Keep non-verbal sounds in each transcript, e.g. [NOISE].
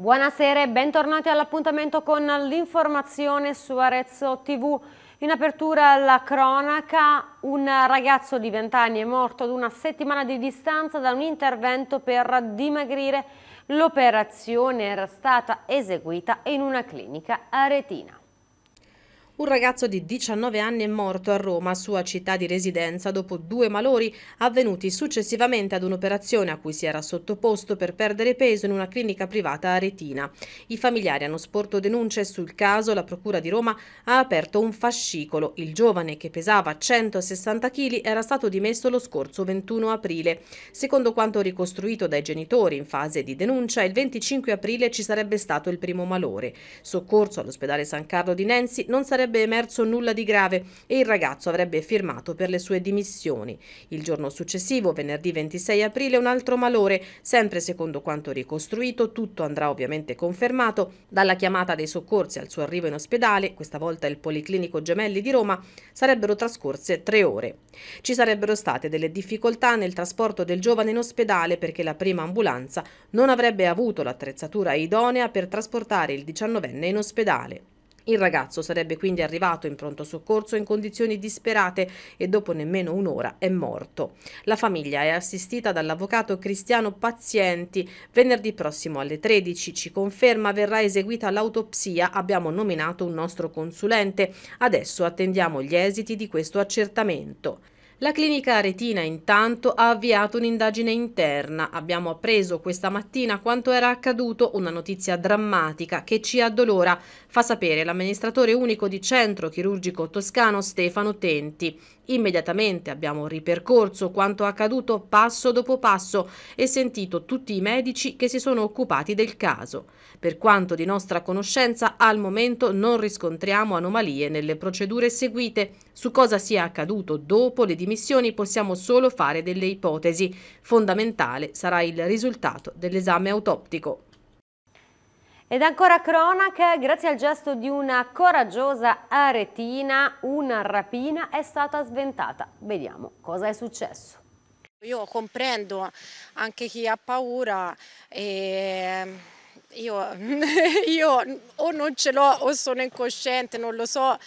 Buonasera e bentornati all'appuntamento con l'informazione su Arezzo TV. In apertura alla cronaca, un ragazzo di 20 anni è morto ad una settimana di distanza da un intervento per dimagrire. L'operazione era stata eseguita in una clinica aretina. Un ragazzo di 19 anni è morto a Roma, sua città di residenza, dopo due malori avvenuti successivamente ad un'operazione a cui si era sottoposto per perdere peso in una clinica privata aretina. I familiari hanno sporto denunce sul caso, la Procura di Roma ha aperto un fascicolo. Il giovane, che pesava 160 kg, era stato dimesso lo scorso 21 aprile. Secondo quanto ricostruito dai genitori in fase di denuncia, il 25 aprile ci sarebbe stato il primo malore. Soccorso all'ospedale San Carlo di Nenzi non sarebbe sarebbe emerso nulla di grave e il ragazzo avrebbe firmato per le sue dimissioni. Il giorno successivo, venerdì 26 aprile, un altro malore, sempre secondo quanto ricostruito, tutto andrà ovviamente confermato, dalla chiamata dei soccorsi al suo arrivo in ospedale, questa volta il Policlinico Gemelli di Roma, sarebbero trascorse tre ore. Ci sarebbero state delle difficoltà nel trasporto del giovane in ospedale perché la prima ambulanza non avrebbe avuto l'attrezzatura idonea per trasportare il 19enne in ospedale. Il ragazzo sarebbe quindi arrivato in pronto soccorso in condizioni disperate e dopo nemmeno un'ora è morto. La famiglia è assistita dall'avvocato Cristiano Pazienti. Venerdì prossimo alle 13 ci conferma verrà eseguita l'autopsia. Abbiamo nominato un nostro consulente. Adesso attendiamo gli esiti di questo accertamento. La clinica Retina intanto ha avviato un'indagine interna. Abbiamo appreso questa mattina quanto era accaduto, una notizia drammatica che ci addolora, fa sapere l'amministratore unico di centro chirurgico toscano Stefano Tenti. Immediatamente abbiamo ripercorso quanto accaduto passo dopo passo e sentito tutti i medici che si sono occupati del caso. Per quanto di nostra conoscenza, al momento non riscontriamo anomalie nelle procedure seguite. Su cosa sia accaduto dopo le dimissioni possiamo solo fare delle ipotesi. Fondamentale sarà il risultato dell'esame autoptico. Ed ancora cronaca, grazie al gesto di una coraggiosa aretina, una rapina è stata sventata. Vediamo cosa è successo. Io comprendo anche chi ha paura e io, [LAUGHS] io o non ce l'ho o sono incosciente, non lo so,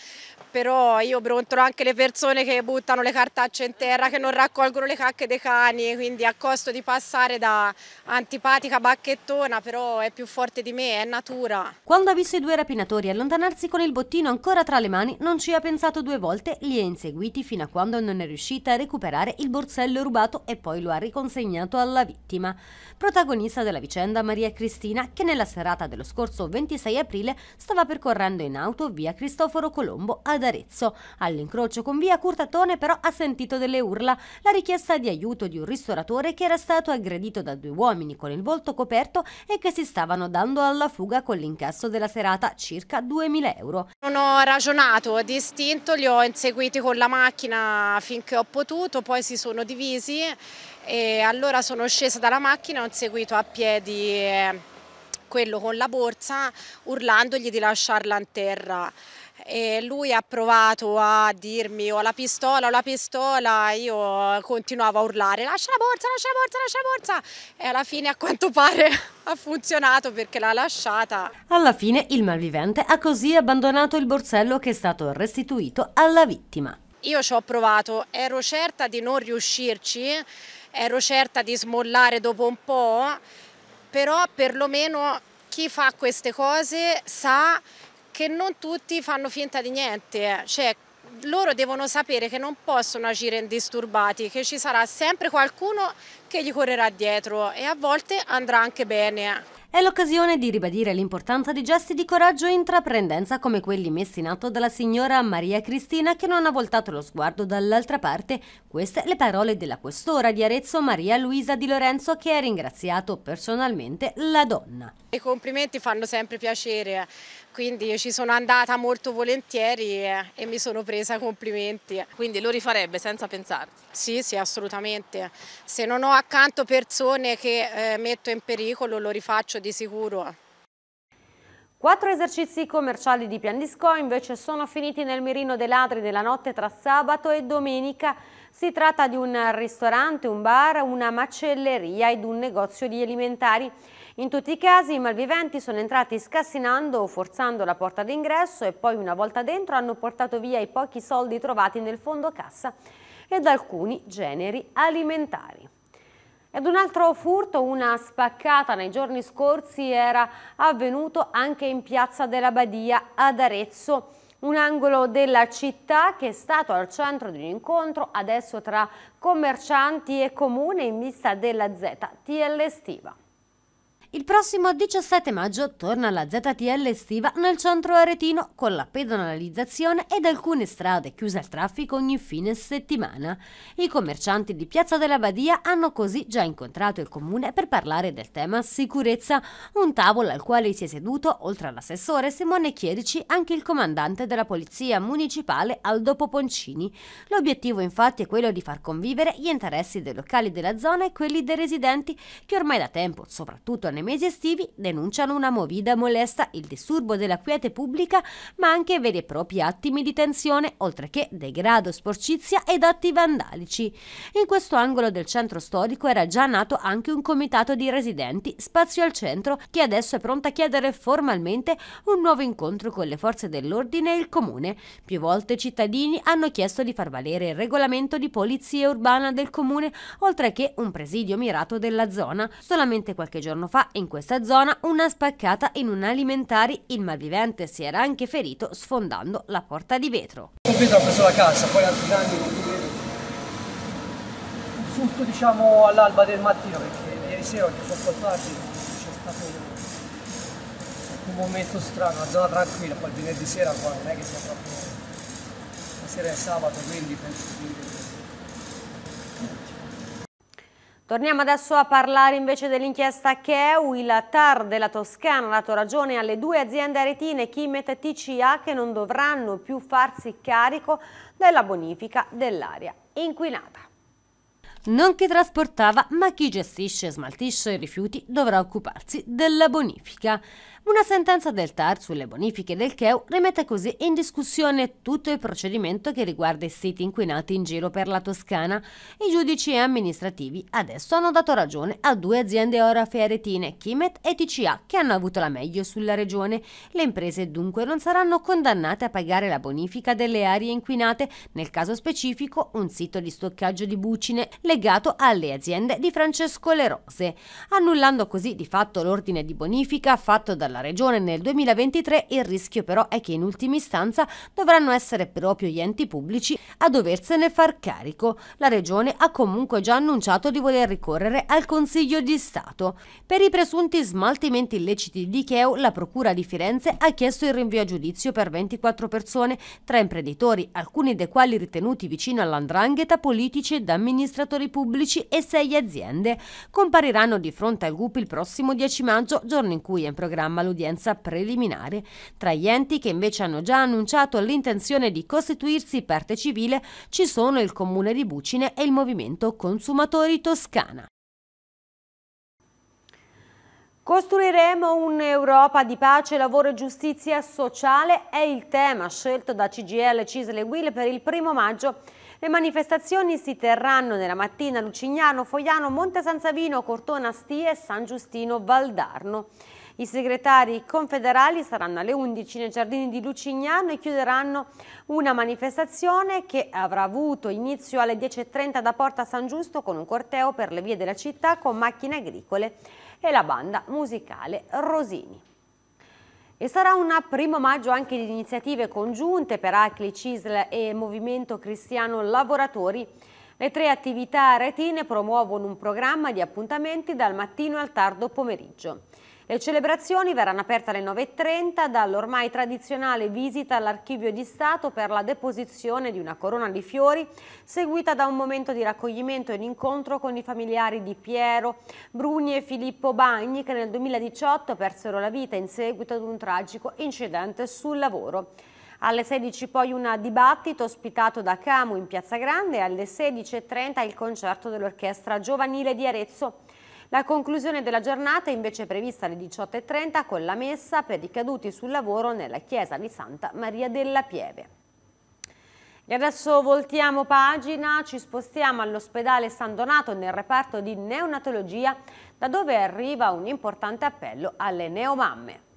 però io brontolo anche le persone che buttano le cartacce in terra, che non raccolgono le cacche dei cani, quindi a costo di passare da antipatica bacchettona, però è più forte di me, è natura. Quando ha visto i due rapinatori allontanarsi con il bottino ancora tra le mani, non ci ha pensato due volte, li ha inseguiti fino a quando non è riuscita a recuperare il borsello rubato e poi lo ha riconsegnato alla vittima. Protagonista della vicenda Maria Cristina, che nella serata dello scorso 26 aprile stava percorrendo in auto via Cristoforo Colombo a ad Arezzo. All'incrocio con via Curtatone però ha sentito delle urla, la richiesta di aiuto di un ristoratore che era stato aggredito da due uomini con il volto coperto e che si stavano dando alla fuga con l'incasso della serata, circa 2.000 euro. Non ho ragionato, ho distinto, li ho inseguiti con la macchina finché ho potuto, poi si sono divisi e allora sono scesa dalla macchina e ho seguito a piedi eh, quello con la borsa urlandogli di lasciarla a terra e lui ha provato a dirmi ho la pistola, ho la pistola, io continuavo a urlare lascia la borsa, lascia la borsa, lascia la borsa e alla fine a quanto pare [LAUGHS] ha funzionato perché l'ha lasciata. Alla fine il malvivente ha così abbandonato il borsello che è stato restituito alla vittima. Io ci ho provato, ero certa di non riuscirci, ero certa di smollare dopo un po', però perlomeno chi fa queste cose sa che non tutti fanno finta di niente, eh. cioè loro devono sapere che non possono agire indisturbati, che ci sarà sempre qualcuno che gli correrà dietro e a volte andrà anche bene. È l'occasione di ribadire l'importanza di gesti di coraggio e intraprendenza come quelli messi in atto dalla signora Maria Cristina che non ha voltato lo sguardo dall'altra parte. Queste le parole della questora di Arezzo Maria Luisa Di Lorenzo che ha ringraziato personalmente la donna. I complimenti fanno sempre piacere, quindi ci sono andata molto volentieri e mi sono presa complimenti. Quindi lo rifarebbe senza pensarci? Sì, sì, assolutamente. Se non ho accanto persone che eh, metto in pericolo lo rifaccio di sicuro. Quattro esercizi commerciali di Piandisco invece sono finiti nel mirino dei ladri nella notte tra sabato e domenica. Si tratta di un ristorante, un bar, una macelleria ed un negozio di alimentari. In tutti i casi i malviventi sono entrati scassinando o forzando la porta d'ingresso e poi una volta dentro hanno portato via i pochi soldi trovati nel fondo cassa ed alcuni generi alimentari. Ed un altro furto, una spaccata nei giorni scorsi era avvenuto anche in Piazza della Badia ad Arezzo. Un angolo della città che è stato al centro di un incontro adesso tra commercianti e comune in vista della ZTL estiva. Il prossimo 17 maggio torna la ZTL estiva nel centro aretino con la pedonalizzazione ed alcune strade chiuse al traffico ogni fine settimana. I commercianti di Piazza della Badia hanno così già incontrato il comune per parlare del tema sicurezza, un tavolo al quale si è seduto, oltre all'assessore Simone Chierici, anche il comandante della Polizia Municipale Aldo Poponcini. L'obiettivo infatti è quello di far convivere gli interessi dei locali della zona e quelli dei residenti che ormai da tempo, soprattutto nei nei mesi estivi denunciano una movida molesta, il disturbo della quiete pubblica, ma anche veri e propri attimi di tensione, oltre che degrado, sporcizia ed atti vandalici. In questo angolo del centro storico era già nato anche un comitato di residenti, Spazio al Centro, che adesso è pronto a chiedere formalmente un nuovo incontro con le forze dell'ordine e il comune. Più volte i cittadini hanno chiesto di far valere il regolamento di polizia urbana del comune, oltre che un presidio mirato della zona. Solamente qualche giorno fa in questa zona una spaccata in un alimentari. Il malvivente si era anche ferito sfondando la porta di vetro. Subito ha preso la cassa, poi altri danni Un furto diciamo all'alba del mattino perché ieri sera ho chiuso un po' tardi, c'è stato un momento strano, una zona tranquilla, poi venerdì sera qua non è che sia proprio La sera è sabato quindi penso che... Torniamo adesso a parlare invece dell'inchiesta che è il TAR della Toscana ha dato ragione alle due aziende aretine Chimet e TCA che non dovranno più farsi carico della bonifica dell'area inquinata non chi trasportava, ma chi gestisce e smaltisce i rifiuti dovrà occuparsi della bonifica. Una sentenza del TAR sulle bonifiche del CEU rimette così in discussione tutto il procedimento che riguarda i siti inquinati in giro per la Toscana. I giudici amministrativi adesso hanno dato ragione a due aziende orafe aretine, Chimet e TCA, che hanno avuto la meglio sulla regione. Le imprese dunque non saranno condannate a pagare la bonifica delle aree inquinate, nel caso specifico un sito di stoccaggio di bucine. Le legato alle aziende di Francesco Le Rose, annullando così di fatto l'ordine di bonifica fatto dalla Regione nel 2023. Il rischio però è che in ultima istanza dovranno essere proprio gli enti pubblici a doversene far carico. La Regione ha comunque già annunciato di voler ricorrere al Consiglio di Stato. Per i presunti smaltimenti illeciti di Cheo, la Procura di Firenze ha chiesto il rinvio a giudizio per 24 persone, tra imprenditori, alcuni dei quali ritenuti vicino all'andrangheta, politici ed amministratori gestori pubblici e sei aziende. Compariranno di fronte al GUP il prossimo 10 maggio, giorno in cui è in programma l'udienza preliminare. Tra gli enti che invece hanno già annunciato l'intenzione di costituirsi parte civile ci sono il Comune di Bucine e il Movimento Consumatori Toscana. Costruiremo un'Europa di pace, lavoro e giustizia sociale è il tema scelto da CGL, Cisle Will per il primo maggio le manifestazioni si terranno nella mattina a Lucignano, Fogliano, Monte San Savino, Cortona, Stie e San Giustino Valdarno. I segretari confederali saranno alle 11 nei giardini di Lucignano e chiuderanno una manifestazione che avrà avuto inizio alle 10.30 da Porta San Giusto con un corteo per le vie della città con macchine agricole e la banda musicale Rosini. E sarà un primo maggio anche di iniziative congiunte per ACLI, CISL e Movimento Cristiano Lavoratori. Le tre attività retine promuovono un programma di appuntamenti dal mattino al tardo pomeriggio. Le celebrazioni verranno aperte alle 9.30 dall'ormai tradizionale visita all'Archivio di Stato per la deposizione di una corona di fiori, seguita da un momento di raccoglimento e un incontro con i familiari di Piero, Bruni e Filippo Bagni che nel 2018 persero la vita in seguito ad un tragico incidente sul lavoro. Alle 16 poi un dibattito ospitato da Camu in Piazza Grande e alle 16.30 il concerto dell'Orchestra Giovanile di Arezzo. La conclusione della giornata è invece prevista alle 18.30 con la messa per i caduti sul lavoro nella chiesa di Santa Maria della Pieve. E adesso voltiamo pagina, ci spostiamo all'ospedale San Donato nel reparto di neonatologia da dove arriva un importante appello alle neomamme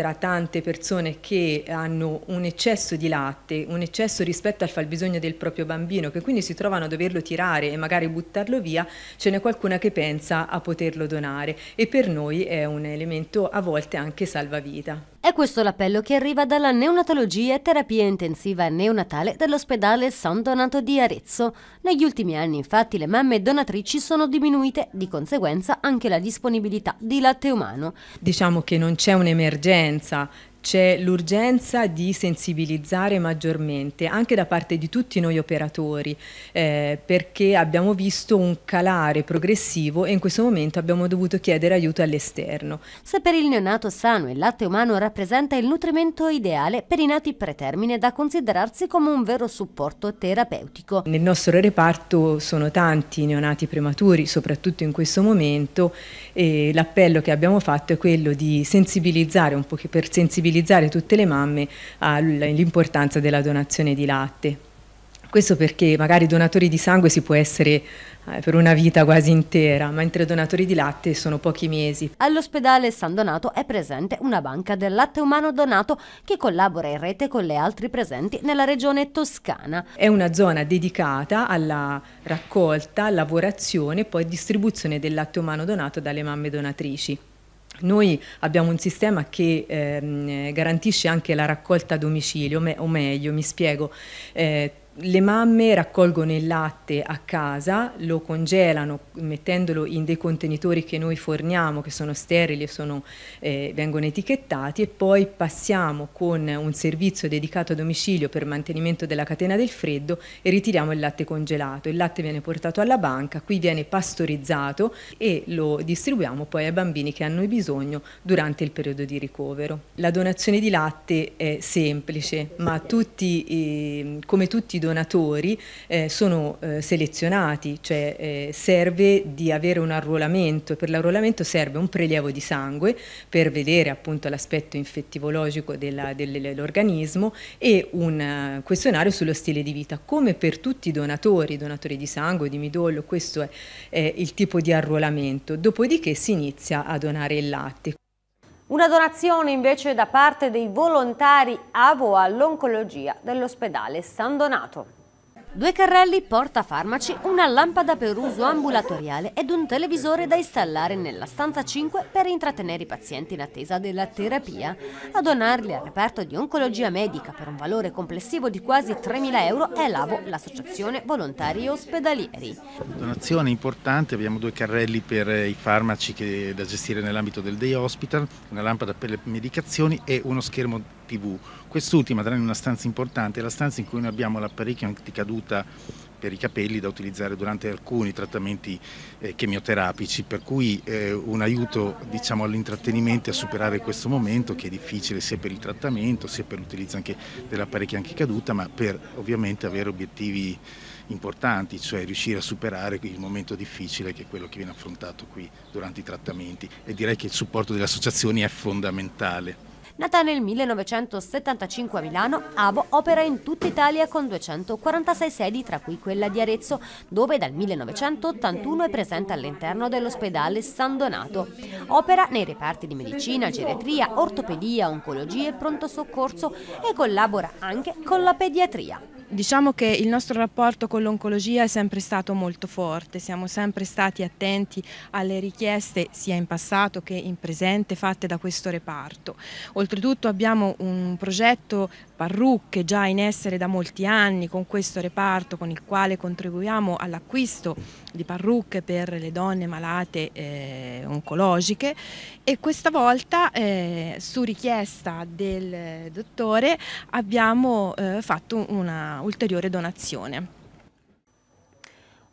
tra tante persone che hanno un eccesso di latte, un eccesso rispetto al fabbisogno del proprio bambino, che quindi si trovano a doverlo tirare e magari buttarlo via, ce n'è qualcuna che pensa a poterlo donare e per noi è un elemento a volte anche salvavita. È questo l'appello che arriva dalla neonatologia e terapia intensiva neonatale dell'ospedale San Donato di Arezzo. Negli ultimi anni infatti le mamme donatrici sono diminuite, di conseguenza anche la disponibilità di latte umano. Diciamo che non c'è un'emergenza c'è l'urgenza di sensibilizzare maggiormente anche da parte di tutti noi operatori eh, perché abbiamo visto un calare progressivo e in questo momento abbiamo dovuto chiedere aiuto all'esterno. Se per il neonato sano il latte umano rappresenta il nutrimento ideale per i nati pretermine da considerarsi come un vero supporto terapeutico. Nel nostro reparto sono tanti neonati prematuri soprattutto in questo momento e l'appello che abbiamo fatto è quello di sensibilizzare un po' per sensibilizzare sensibilizzare tutte le mamme all'importanza della donazione di latte. Questo perché magari donatori di sangue si può essere eh, per una vita quasi intera, mentre donatori di latte sono pochi mesi. All'ospedale San Donato è presente una banca del latte umano donato che collabora in rete con le altre presenti nella regione toscana. È una zona dedicata alla raccolta, lavorazione e poi distribuzione del latte umano donato dalle mamme donatrici. Noi abbiamo un sistema che ehm, garantisce anche la raccolta a domicilio, me o meglio, mi spiego, eh, le mamme raccolgono il latte a casa, lo congelano mettendolo in dei contenitori che noi forniamo, che sono sterili e eh, vengono etichettati e poi passiamo con un servizio dedicato a domicilio per mantenimento della catena del freddo e ritiriamo il latte congelato. Il latte viene portato alla banca, qui viene pastorizzato e lo distribuiamo poi ai bambini che hanno bisogno durante il periodo di ricovero. La donazione di latte è semplice, ma tutti, eh, come tutti donatori eh, sono eh, selezionati, cioè eh, serve di avere un arruolamento, per l'arruolamento serve un prelievo di sangue per vedere appunto l'aspetto infettivologico dell'organismo e un eh, questionario sullo stile di vita. Come per tutti i donatori, donatori di sangue, di midollo, questo è il tipo di arruolamento, dopodiché si inizia a donare il latte. Una donazione invece da parte dei volontari AVO all'oncologia dell'ospedale San Donato. Due carrelli portafarmaci, una lampada per uso ambulatoriale ed un televisore da installare nella stanza 5 per intrattenere i pazienti in attesa della terapia. A donarli al reparto di oncologia medica per un valore complessivo di quasi 3.000 euro è l'AVO, l'associazione volontari ospedalieri. Donazione importante, abbiamo due carrelli per eh, i farmaci che, da gestire nell'ambito del day hospital, una lampada per le medicazioni e uno schermo TV. Quest'ultima, tranne una stanza importante, è la stanza in cui noi abbiamo l'apparecchio anticaduta per i capelli da utilizzare durante alcuni trattamenti eh, chemioterapici, per cui eh, un aiuto diciamo, all'intrattenimento e a superare questo momento che è difficile sia per il trattamento sia per l'utilizzo anche dell'apparecchio anticaduta, ma per ovviamente avere obiettivi importanti, cioè riuscire a superare il momento difficile che è quello che viene affrontato qui durante i trattamenti e direi che il supporto delle associazioni è fondamentale. Nata nel 1975 a Milano, Abo opera in tutta Italia con 246 sedi, tra cui quella di Arezzo, dove dal 1981 è presente all'interno dell'ospedale San Donato. Opera nei reparti di medicina, geriatria, ortopedia, oncologia e pronto soccorso e collabora anche con la pediatria. Diciamo che il nostro rapporto con l'oncologia è sempre stato molto forte, siamo sempre stati attenti alle richieste sia in passato che in presente fatte da questo reparto. Oltretutto abbiamo un progetto parrucche già in essere da molti anni con questo reparto con il quale contribuiamo all'acquisto di parrucche per le donne malate eh, oncologiche e questa volta eh, su richiesta del dottore abbiamo eh, fatto una ulteriore donazione.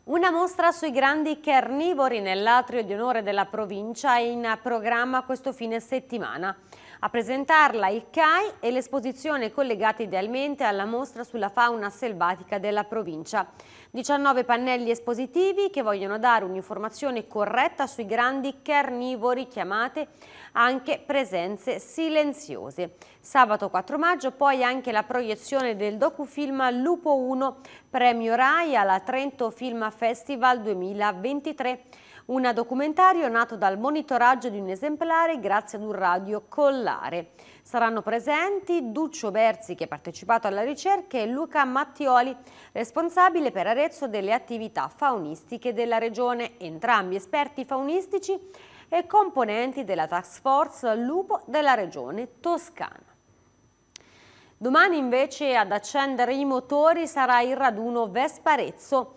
Una mostra sui grandi carnivori nell'atrio di onore della provincia è in programma questo fine settimana. A presentarla il CAI e l'esposizione collegata idealmente alla mostra sulla fauna selvatica della provincia. 19 pannelli espositivi che vogliono dare un'informazione corretta sui grandi carnivori chiamate anche presenze silenziose. Sabato 4 maggio poi anche la proiezione del docufilm Lupo 1 Premio Rai alla Trento Film Festival 2023 un documentario nato dal monitoraggio di un esemplare grazie ad un radio collare. Saranno presenti Duccio Berzi che ha partecipato alla ricerca e Luca Mattioli, responsabile per Arezzo delle attività faunistiche della regione, entrambi esperti faunistici e componenti della task force Lupo della regione toscana. Domani invece ad accendere i motori sarà il raduno Vesparezzo.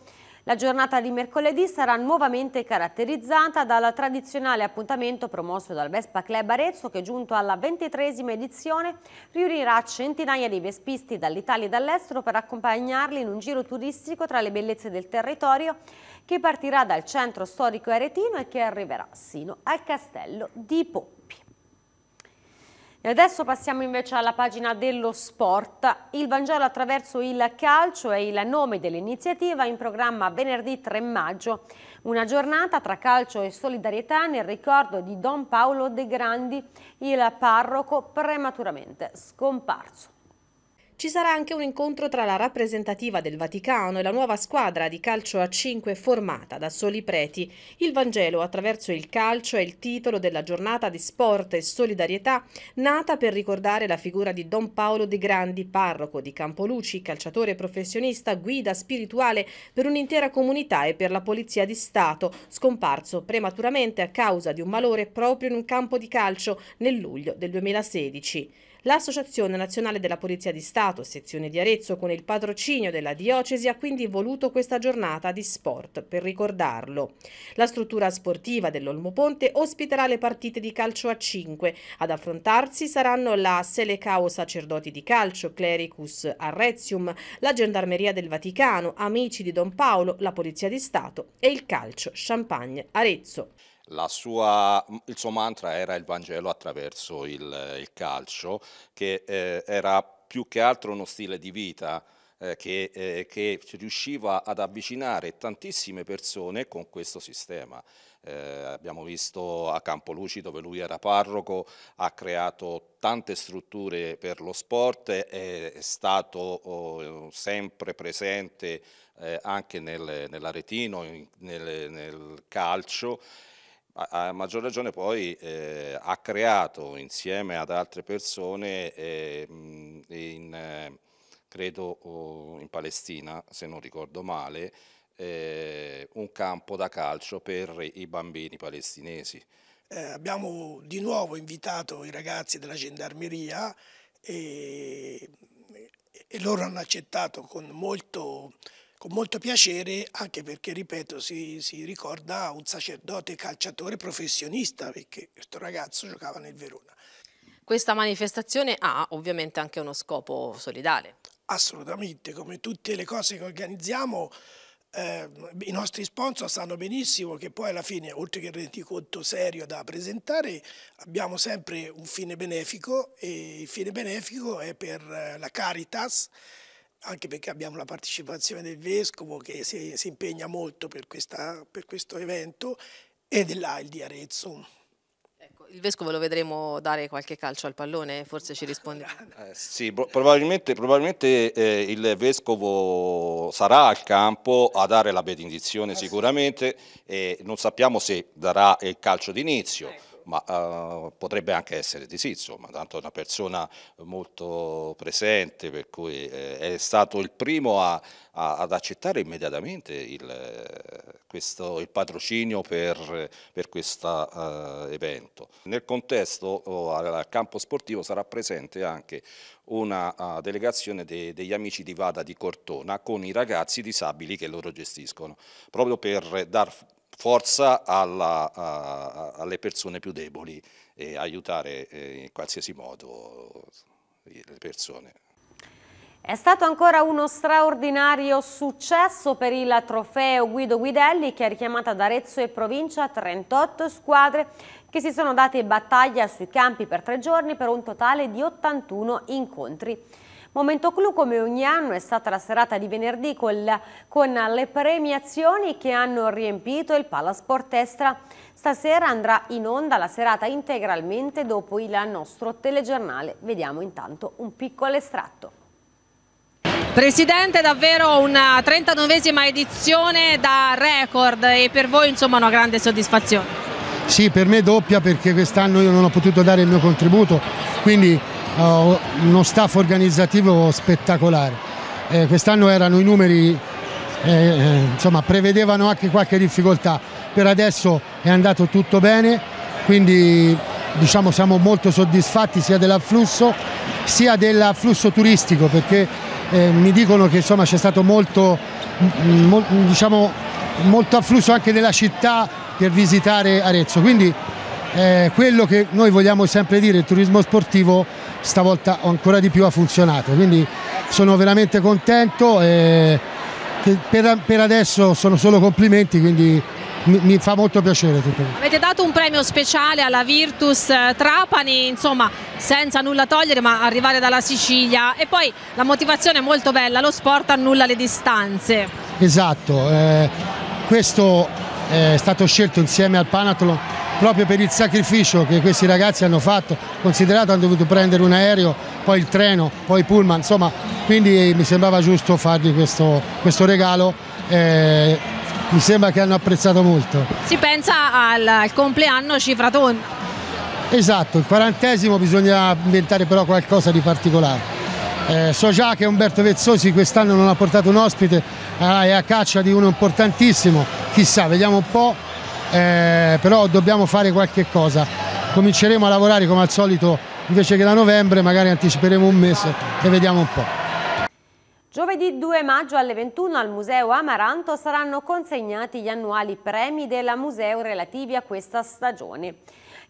La giornata di mercoledì sarà nuovamente caratterizzata dal tradizionale appuntamento promosso dal Vespa Club Arezzo che giunto alla ventitresima edizione riunirà centinaia di vespisti dall'Italia e dall'estero per accompagnarli in un giro turistico tra le bellezze del territorio che partirà dal centro storico aretino e che arriverà sino al castello di Po. E adesso passiamo invece alla pagina dello sport. Il Vangelo attraverso il calcio è il nome dell'iniziativa in programma venerdì 3 maggio. Una giornata tra calcio e solidarietà nel ricordo di Don Paolo De Grandi, il parroco prematuramente scomparso. Ci sarà anche un incontro tra la rappresentativa del Vaticano e la nuova squadra di calcio a 5 formata da soli preti. Il Vangelo attraverso il calcio è il titolo della giornata di sport e solidarietà nata per ricordare la figura di Don Paolo De Grandi, parroco di Campoluci, calciatore professionista, guida spirituale per un'intera comunità e per la Polizia di Stato, scomparso prematuramente a causa di un malore proprio in un campo di calcio nel luglio del 2016. L'Associazione Nazionale della Polizia di Stato, sezione di Arezzo, con il patrocinio della diocesi, ha quindi voluto questa giornata di sport per ricordarlo. La struttura sportiva dell'Olmoponte ospiterà le partite di calcio a 5. Ad affrontarsi saranno la Selecao Sacerdoti di Calcio, Clericus Arrezium, la Gendarmeria del Vaticano, Amici di Don Paolo, la Polizia di Stato e il Calcio Champagne Arezzo sua, il suo mantra era il Vangelo attraverso il, il calcio, che eh, era più che altro uno stile di vita eh, che, eh, che, riusciva ad avvicinare tantissime persone con questo sistema. Eh, abbiamo visto a Campoluci dove lui era parroco, ha creato tante strutture per lo sport, è, stato oh, sempre presente eh, anche nel, nell'aretino, in, nel, nel calcio a, maggior ragione poi eh, ha creato insieme ad altre persone eh, in, credo in Palestina, se non ricordo male, eh, un campo da calcio per i bambini palestinesi. Eh, abbiamo di nuovo invitato i ragazzi della gendarmeria e, e loro hanno accettato con molto con molto piacere, anche perché, ripeto, si, si ricorda un sacerdote calciatore professionista, perché questo ragazzo giocava nel Verona. Questa manifestazione ha ovviamente anche uno scopo solidale. Assolutamente, come tutte le cose che organizziamo, eh, i nostri sponsor sanno benissimo che poi alla fine, oltre che il rendiconto serio da presentare, abbiamo sempre un fine benefico e il fine benefico è per la Caritas anche perché abbiamo la partecipazione del Vescovo che si, si impegna molto per, questa, per, questo evento e dell'AIL di Arezzo. Ecco, il Vescovo lo vedremo dare qualche calcio al pallone, forse ci risponde. [LAUGHS] Eh, sì, probabilmente, probabilmente eh, il Vescovo sarà al campo a dare la benedizione eh sicuramente, eh, non sappiamo se darà il calcio d'inizio. Ecco ma eh, potrebbe anche essere di Sizzo, ma tanto è una persona molto presente, per cui eh, è stato il primo a, a, ad accettare immediatamente il, questo, il patrocinio per, per questo eh, evento. Nel contesto oh, al campo sportivo sarà presente anche una uh, delegazione de, degli amici di Vada di Cortona con i ragazzi disabili che loro gestiscono, proprio per dar forza alla, a, alle persone più deboli e aiutare eh, in qualsiasi modo eh, le persone. È stato ancora uno straordinario successo per il trofeo Guido Guidelli che ha richiamato ad Arezzo e provincia 38 squadre che si sono date battaglia sui campi per tre giorni per un totale di 81 incontri. Momento clou come ogni anno è stata la serata di venerdì con, con le premiazioni che hanno riempito il Palasport Estra. Stasera andrà in onda la serata integralmente dopo il nostro telegiornale. Vediamo intanto un piccolo estratto. Presidente, davvero una 39esima edizione da record e per voi insomma una grande soddisfazione. Sì, per me doppia perché quest'anno io non ho potuto dare il mio contributo, quindi Oh, uno staff organizzativo spettacolare. Eh, quest'anno erano i numeri, eh, eh, insomma, prevedevano anche qualche difficoltà. Per adesso è andato tutto bene, quindi diciamo, siamo molto soddisfatti sia dell'afflusso sia dell'afflusso turistico perché eh, mi dicono che insomma, c'è stato molto, mh, mm, mm, diciamo, molto afflusso anche della città per visitare Arezzo. Quindi eh, quello che noi vogliamo sempre dire, il turismo sportivo stavolta ancora di più ha funzionato, quindi sono veramente contento e per, per adesso sono solo complimenti, quindi mi, mi, fa molto piacere tutto. Avete dato un premio speciale alla Virtus eh, Trapani, insomma senza nulla togliere ma arrivare dalla Sicilia e poi la motivazione è molto bella, lo sport annulla le distanze. Esatto, eh, questo è stato scelto insieme al Panathlon proprio per il sacrificio che questi ragazzi hanno fatto, considerato hanno dovuto prendere un aereo, poi il treno, poi il pullman, insomma, quindi mi sembrava giusto fargli questo, questo regalo. Eh, mi sembra che hanno apprezzato molto. Si pensa al, al compleanno cifra tonda. Esatto, il quarantesimo bisogna inventare però qualcosa di particolare. Eh, so già che Umberto Vezzosi quest'anno non ha portato un ospite, eh, è a caccia di uno importantissimo, chissà, vediamo un po' eh, però dobbiamo fare qualche cosa. Cominceremo a lavorare come al solito invece che da novembre, magari anticiperemo un mese e vediamo un po'. Giovedì 2 maggio alle 21 al Museo Amaranto saranno consegnati gli annuali premi della Museo relativi a questa stagione.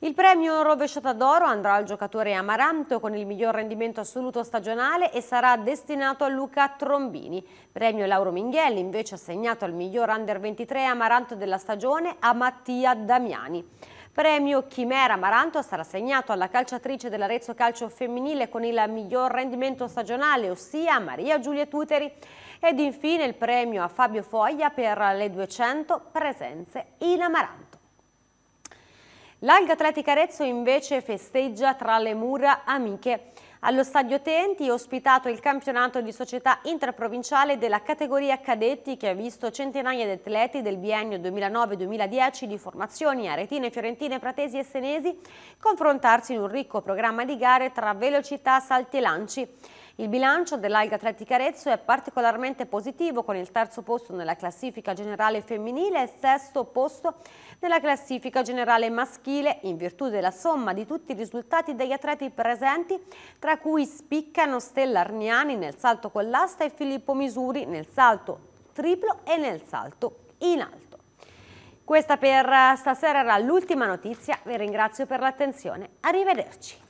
Il premio Rovesciata d'Oro andrà al giocatore Amaranto con il miglior rendimento assoluto stagionale e sarà destinato a Luca Trombini. Premio Lauro Minghelli invece assegnato al miglior Under 23 Amaranto della stagione a Mattia Damiani. Premio Chimera Maranto sarà segnato alla calciatrice dell'Arezzo Calcio Femminile con il miglior rendimento stagionale, ossia Maria Giulia Tuteri. Ed infine il premio a Fabio Foglia per le 200 presenze in Amaranto. L'Alga Atletica Arezzo invece festeggia tra le mura amiche. Allo Stadio Tenti è ospitato il campionato di società interprovinciale della categoria cadetti che ha visto centinaia di atleti del biennio 2009-2010 di formazioni aretine, fiorentine, pratesi e senesi confrontarsi in un ricco programma di gare tra velocità, salti e lanci. Il bilancio dell'Alga Atletica Arezzo è particolarmente positivo con il terzo posto nella classifica generale femminile e sesto posto nella classifica generale maschile, in virtù della somma di tutti i risultati degli atleti presenti, tra cui spiccano Stella Arniani nel salto con l'asta e Filippo Misuri nel salto triplo e nel salto in alto. Questa per stasera era l'ultima notizia, vi ringrazio per l'attenzione, arrivederci.